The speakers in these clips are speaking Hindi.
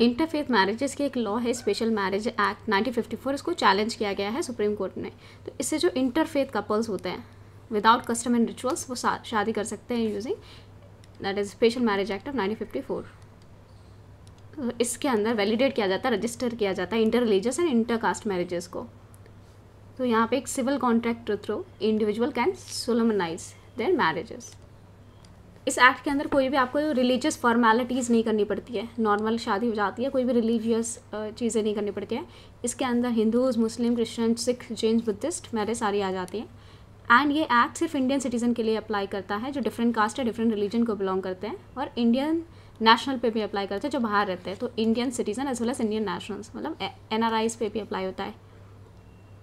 इंटरफेथ मैरिजेस की एक लॉ है स्पेशल मैरिज एक्ट 1954 इसको चैलेंज किया गया है सुप्रीम कोर्ट ने तो इससे जो इंटरफेथ कपल्स होते हैं विदाउट कस्टम एंड रिचुअल्स वो शादी कर सकते हैं using that is special marriage act of nineteen fifty इसके अंदर वैलिडेट किया जाता है रजिस्टर किया जाता है inter religious and inter caste marriages को तो यहाँ पे एक civil contract through individual can solemnise their marriages इस एक्ट के अंदर कोई भी आपको रिलीजियस फॉर्मेलिटीज़ नहीं करनी पड़ती है नॉर्मल शादी हो जाती है कोई भी रिलीजियस चीज़ें नहीं करनी पड़ती है इसके अंदर Hindus Muslim Christian Sikh Jain Buddhist मेरे सारी आ जाती हैं एंड ये एक्ट सिर्फ इंडियन सिटीज़न के लिए अप्लाई करता है जो डिफरेंट कास्ट या डिफरेंट रिलीजन को बिलोंग करते हैं और इंडियन नेशनल पे भी अप्लाई करते हैं जो बाहर रहते हैं तो Indian citizen as well as Indian nationals मतलब एन पे भी अप्लाई होता है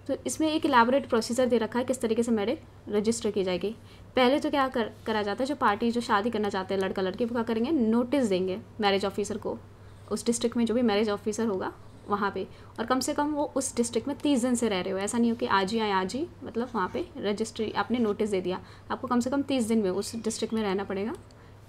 तो इसमें एक इलाबोरेट प्रोसीजर दे रखा है किस तरीके से मैरिज रजिस्टर की जाएगी पहले तो क्या कर करा जाता है जो पार्टी जो शादी करना चाहते हैं लड़का लड़की वो क्या करेंगे नोटिस देंगे मैरिज ऑफिसर को उस डिस्ट्रिक्ट में जो भी मैरिज ऑफिसर होगा वहाँ पे और कम से कम वो उस डिस्ट्रिक्ट में तीस दिन से रह रहे हो ऐसा नहीं हो कि आज ही आए आज ही मतलब वहाँ पे रजिस्ट्री आपने नोटिस दे दिया आपको कम से कम तीस दिन में उस डिस्ट्रिक्ट में रहना पड़ेगा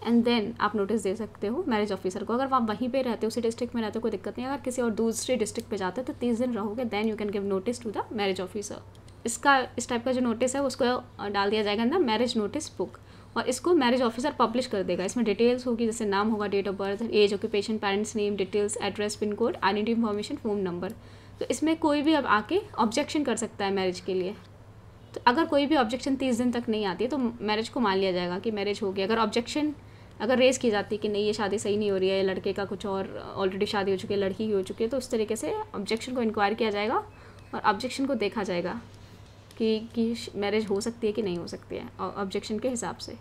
एंड देन आप नोटिस दे सकते हो मैरिज ऑफिसर को अगर आप वहीं पे रहते हो उसी डिस्ट्रिक्ट में रहते हो कोई दिक्कत नहीं अगर किसी और दूसरे डिस्ट्रिक्ट पे जाते हो तो तीस दिन रहोगे then you can give notice to the marriage officer इसका इस टाइप का जो नोटिस है उसको डाल दिया जाएगा ना मैरिज नोटिस बुक और इसको मैरिज ऑफिसर पब्लिश कर देगा इसमें डिटेल्स होगी जैसे नाम होगा date of birth age occupation parents name details address pin code identity information phone number तो इसमें कोई भी अब आके ऑब्जेक्शन कर सकता है मैरिज के लिए तो अगर कोई भी ऑब्जेक्शन तीस दिन तक नहीं आती तो मैरिज को मान लिया जाएगा कि मैरिज हो गया अगर ऑब्जेक्शन अगर रेस की जाती है कि नहीं ये शादी सही नहीं हो रही है लड़के का कुछ और ऑलरेडी शादी हो चुकी है लड़की ही हो चुकी है तो उस तरीके से ऑब्जेक्शन को इंक्वायर किया जाएगा और ऑब्जेक्शन को देखा जाएगा कि कि मैरिज हो सकती है कि नहीं हो सकती है ऑब्जेक्शन के हिसाब से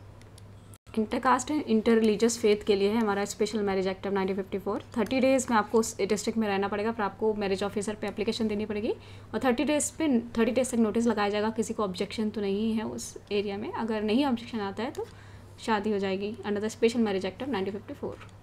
intercaste and inter religious faith के लिए है हमारा special marriage act of 1954 30 days में आपको उस डिस्ट्रिक्ट में रहना पड़ेगा फिर आपको मैरिज ऑफिसर पे एप्लीकेशन देनी पड़ेगी और 30 डेज़ पे 30 डेज़ तक नोटिस लगाया जाएगा किसी को ऑब्जेक्शन तो नहीं है उस एरिया में अगर नहीं ऑब्जेक्शन आता है तो शादी हो जाएगी under the special marriage act of nineteen